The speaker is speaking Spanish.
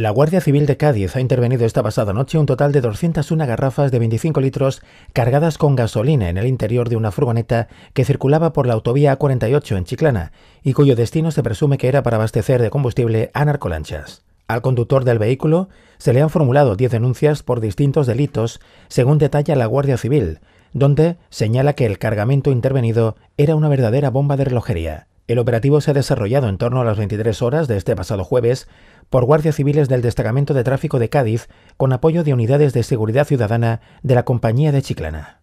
La Guardia Civil de Cádiz ha intervenido esta pasada noche un total de 201 garrafas de 25 litros cargadas con gasolina en el interior de una furgoneta que circulaba por la autovía A48 en Chiclana y cuyo destino se presume que era para abastecer de combustible a narcolanchas. Al conductor del vehículo se le han formulado 10 denuncias por distintos delitos, según detalla la Guardia Civil, donde señala que el cargamento intervenido era una verdadera bomba de relojería. El operativo se ha desarrollado en torno a las 23 horas de este pasado jueves, por guardias civiles del Destacamento de Tráfico de Cádiz con apoyo de unidades de seguridad ciudadana de la Compañía de Chiclana.